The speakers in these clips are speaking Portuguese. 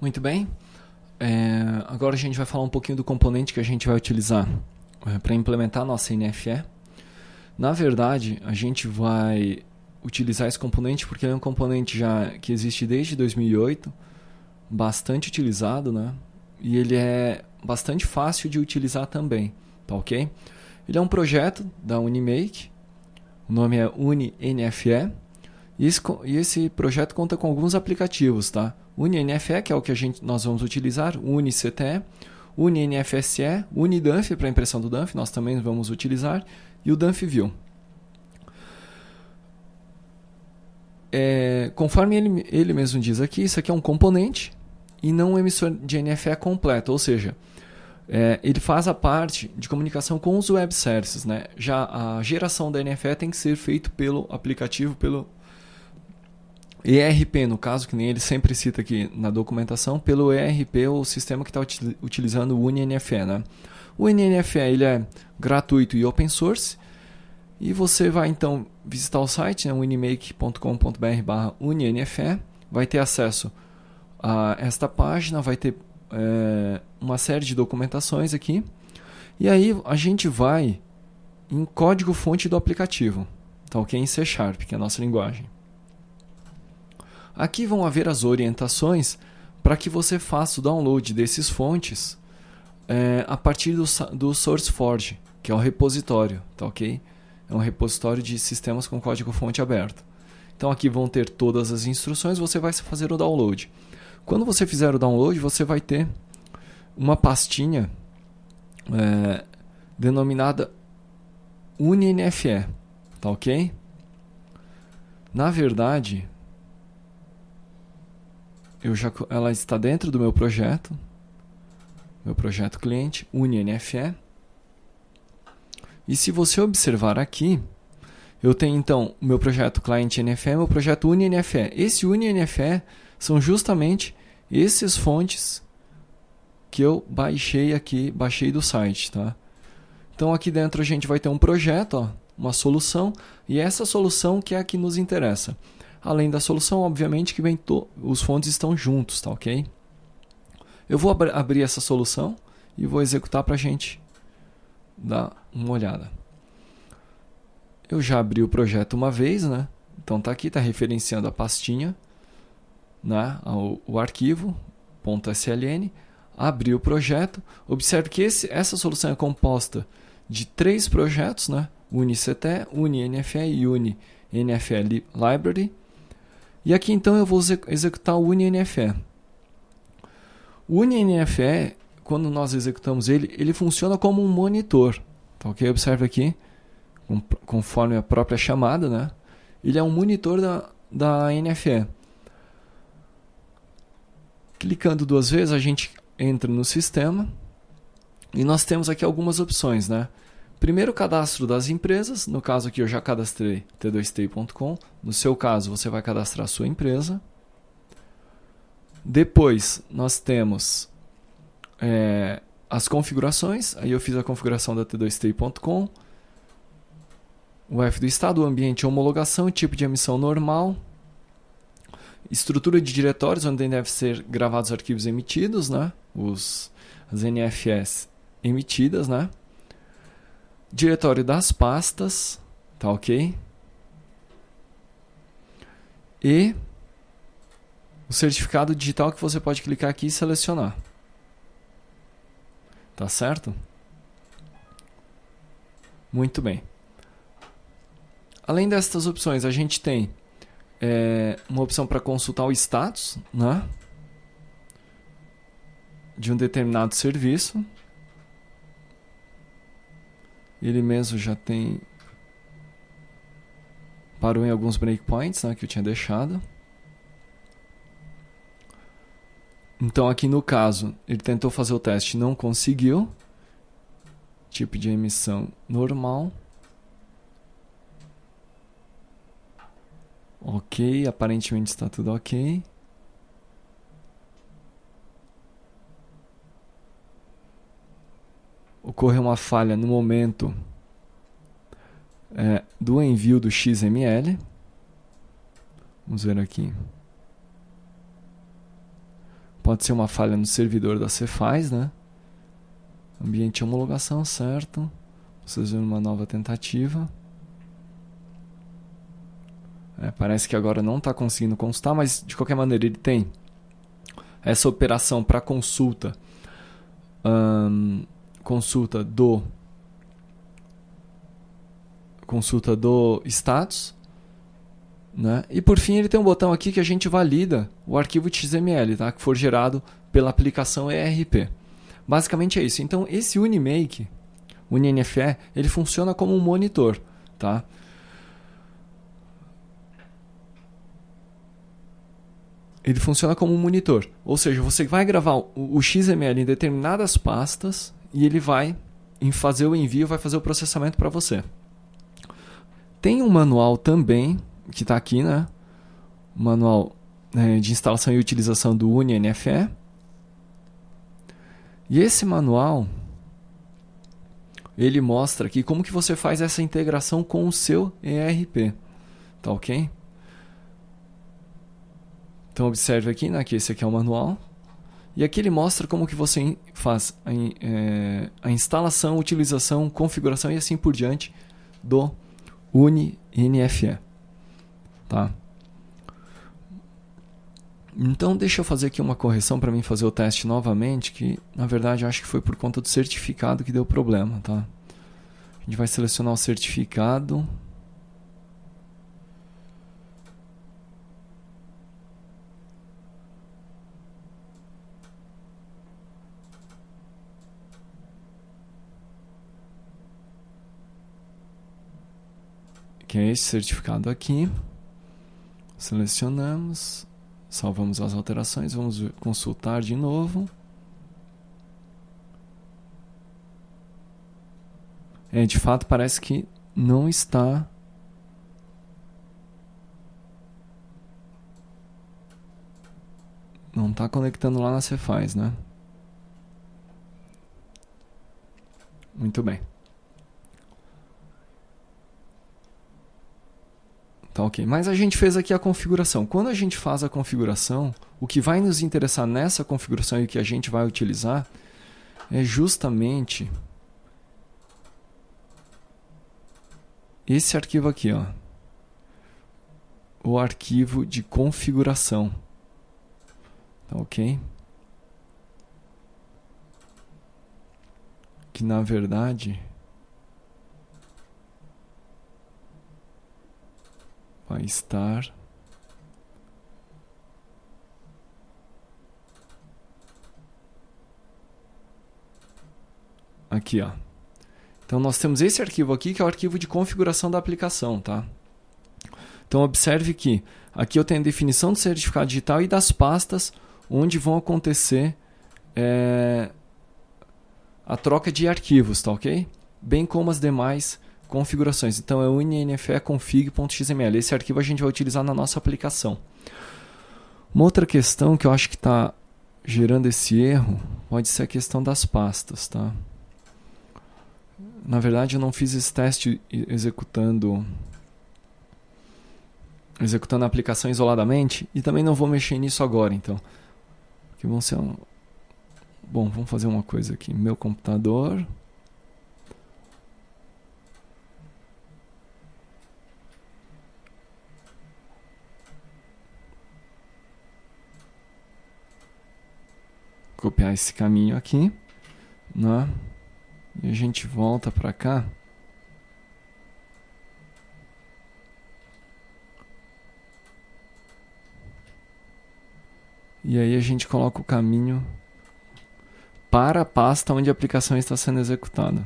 Muito bem. É, agora a gente vai falar um pouquinho do componente que a gente vai utilizar é, para implementar a nossa NFE. Na verdade, a gente vai utilizar esse componente porque ele é um componente já que existe desde 2008, bastante utilizado, né? E ele é bastante fácil de utilizar também, tá ok? Ele é um projeto da Unimake, o nome é UniNFE, e esse, e esse projeto conta com alguns aplicativos, tá? UniNFE, que é o que a gente, nós vamos utilizar, UniCTE, UniNFSE, UniDANF para impressão do DANF, nós também vamos utilizar, e o DANFView. É, conforme ele, ele mesmo diz aqui, isso aqui é um componente e não um emissor de NFE completo, ou seja, é, ele faz a parte de comunicação com os web services. Né? Já a geração da NFE tem que ser feito pelo aplicativo, pelo ERP, no caso, que nem ele sempre cita aqui na documentação, pelo ERP, o sistema que está util utilizando o UNNFE. Né? O UNNFE ele é gratuito e open source. E você vai então visitar o site, né, unimake.com.br UNNFE, vai ter acesso a esta página, vai ter é, uma série de documentações aqui. E aí a gente vai em código fonte do aplicativo, que tá é Em C Sharp, que é a nossa linguagem. Aqui vão haver as orientações para que você faça o download desses fontes é, a partir do, do SourceForge, que é um repositório, tá ok? É um repositório de sistemas com código-fonte aberto. Então aqui vão ter todas as instruções, você vai fazer o download. Quando você fizer o download, você vai ter uma pastinha é, denominada UniNFE, tá ok? Na verdade, eu já, ela está dentro do meu projeto, meu projeto cliente, UniNFE. E se você observar aqui, eu tenho então o meu projeto cliente NFE e meu projeto UniNFE. Esse UniNFE são justamente esses fontes que eu baixei aqui, baixei do site, tá? Então aqui dentro a gente vai ter um projeto, ó, uma solução, e essa solução que é a que nos interessa além da solução, obviamente, que vem os fontes estão juntos, tá ok? Eu vou ab abrir essa solução e vou executar para a gente dar uma olhada. Eu já abri o projeto uma vez, né? Então tá aqui, tá referenciando a pastinha, né? o, o arquivo .sln. Abri o projeto. Observe que esse, essa solução é composta de três projetos, né? UniCT, UniNFE e UniNFL Library. E aqui então eu vou executar o UniNFE. O UniNFE, quando nós executamos ele, ele funciona como um monitor. Então, ok? Observe aqui, conforme a própria chamada, né? Ele é um monitor da, da NFE. Clicando duas vezes, a gente entra no sistema e nós temos aqui algumas opções, né? Primeiro cadastro das empresas, no caso aqui eu já cadastrei t2t.com, no seu caso você vai cadastrar a sua empresa. Depois nós temos é, as configurações, aí eu fiz a configuração da t2t.com, o F do estado, o ambiente, homologação, tipo de emissão normal, estrutura de diretórios onde devem ser gravados arquivos emitidos, né? Os, as NFS emitidas, né? diretório das pastas, tá ok? E o certificado digital que você pode clicar aqui e selecionar. Tá certo? Muito bem. Além destas opções, a gente tem é, uma opção para consultar o status né, de um determinado serviço. Ele mesmo já tem. Parou em alguns breakpoints né, que eu tinha deixado. Então, aqui no caso, ele tentou fazer o teste não conseguiu. Tipo de emissão normal. Ok, aparentemente está tudo ok. ocorreu uma falha no momento é, do envio do XML. Vamos ver aqui. Pode ser uma falha no servidor da Cefaz, né? Ambiente de homologação, certo? Vocês viram uma nova tentativa. É, parece que agora não está conseguindo constar, mas de qualquer maneira ele tem essa operação para consulta consulta do consulta do status, né? E por fim ele tem um botão aqui que a gente valida o arquivo XML, tá? Que for gerado pela aplicação ERP. Basicamente é isso. Então esse Unimake, UniNFE, ele funciona como um monitor, tá? Ele funciona como um monitor, ou seja, você vai gravar o XML em determinadas pastas e ele vai em fazer o envio, vai fazer o processamento para você. Tem um manual também que está aqui, né? Manual é, de instalação e utilização do UniNFE. E esse manual ele mostra aqui como que você faz essa integração com o seu ERP, tá ok? Então observe aqui, né, que esse aqui é o manual e aqui ele mostra como que você faz a, é, a instalação, utilização, configuração e assim por diante do UniNFE. Tá? Então deixa eu fazer aqui uma correção para mim fazer o teste novamente, que na verdade acho que foi por conta do certificado que deu problema, tá? A gente vai selecionar o certificado. que é esse certificado aqui. Selecionamos, salvamos as alterações, vamos consultar de novo. É, de fato, parece que não está não está conectando lá na Cefaz, né? Muito bem. ok. Mas a gente fez aqui a configuração. Quando a gente faz a configuração, o que vai nos interessar nessa configuração e o que a gente vai utilizar é justamente esse arquivo aqui, ó. O arquivo de configuração. Tá ok? Que na verdade vai estar aqui, ó. Então nós temos esse arquivo aqui que é o arquivo de configuração da aplicação, tá? Então observe que aqui eu tenho a definição do certificado digital e das pastas onde vão acontecer é, a troca de arquivos, tá ok? Bem como as demais configurações. Então é unnfe-config.xml. Esse arquivo a gente vai utilizar na nossa aplicação. Uma outra questão que eu acho que está gerando esse erro pode ser a questão das pastas, tá? Na verdade, eu não fiz esse teste executando executando a aplicação isoladamente e também não vou mexer nisso agora, então. Que vão ser um... Bom, vamos fazer uma coisa aqui. Meu computador copiar esse caminho aqui, né? E a gente volta para cá. E aí a gente coloca o caminho para a pasta onde a aplicação está sendo executada.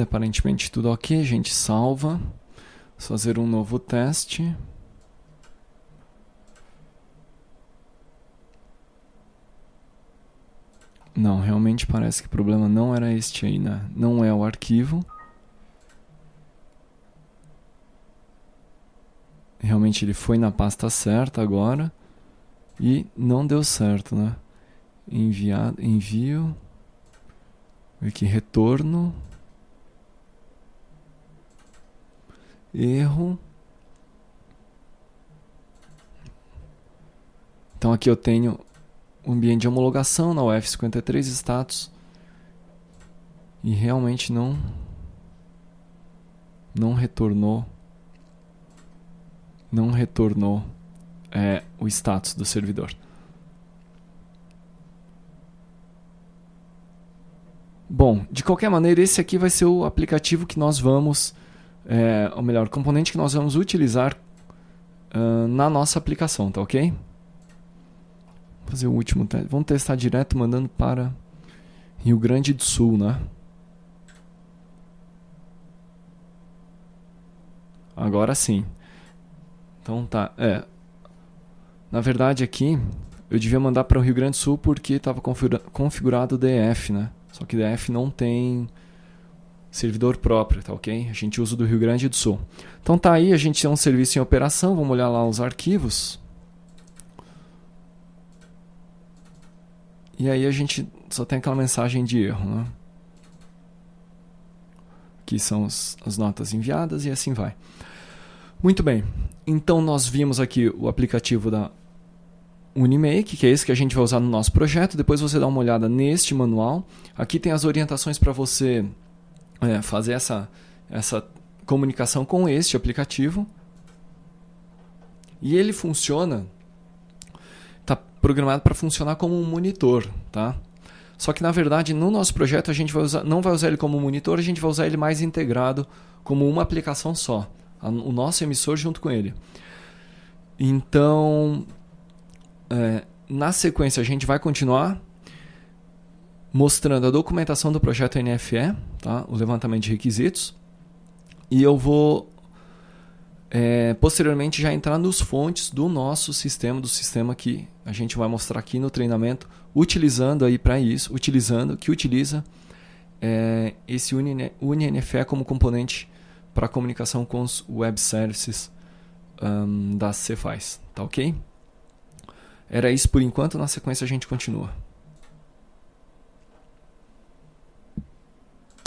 aparentemente tudo ok, a gente salva. Vamos fazer um novo teste. Não, realmente parece que o problema não era este aí, né? Não é o arquivo. Realmente ele foi na pasta certa agora e não deu certo, né? Enviado, envio, aqui retorno, erro. Então aqui eu tenho o ambiente de homologação na UF53 status e realmente não não retornou não retornou é, o status do servidor. Bom, de qualquer maneira, esse aqui vai ser o aplicativo que nós vamos é, ou melhor, componente que nós vamos utilizar uh, na nossa aplicação, tá ok? Vou fazer o último teste. Vamos testar direto mandando para Rio Grande do Sul, né? Agora sim. Então tá, é. Na verdade aqui eu devia mandar para o Rio Grande do Sul porque estava configurado DF, né? Só que DF não tem servidor próprio, tá ok? A gente usa o do Rio Grande do Sul. Então tá aí, a gente tem um serviço em operação, vamos olhar lá os arquivos. E aí a gente só tem aquela mensagem de erro, né? Aqui são os, as notas enviadas e assim vai. Muito bem, então nós vimos aqui o aplicativo da Unimake, que é esse que a gente vai usar no nosso projeto. Depois você dá uma olhada neste manual. Aqui tem as orientações para você é, fazer essa, essa comunicação com este aplicativo. E ele funciona, está programado para funcionar como um monitor, tá? Só que na verdade no nosso projeto a gente vai usar, não vai usar ele como monitor, a gente vai usar ele mais integrado como uma aplicação só, a, o nosso emissor junto com ele. Então, é, na sequência a gente vai continuar mostrando a documentação do projeto NFE, tá? o levantamento de requisitos, e eu vou é, posteriormente já entrar nos fontes do nosso sistema, do sistema que a gente vai mostrar aqui no treinamento, utilizando aí para isso, utilizando, que utiliza é, esse UniNFE como componente para comunicação com os web services um, da Cefaz, tá ok? Era isso por enquanto, na sequência a gente continua.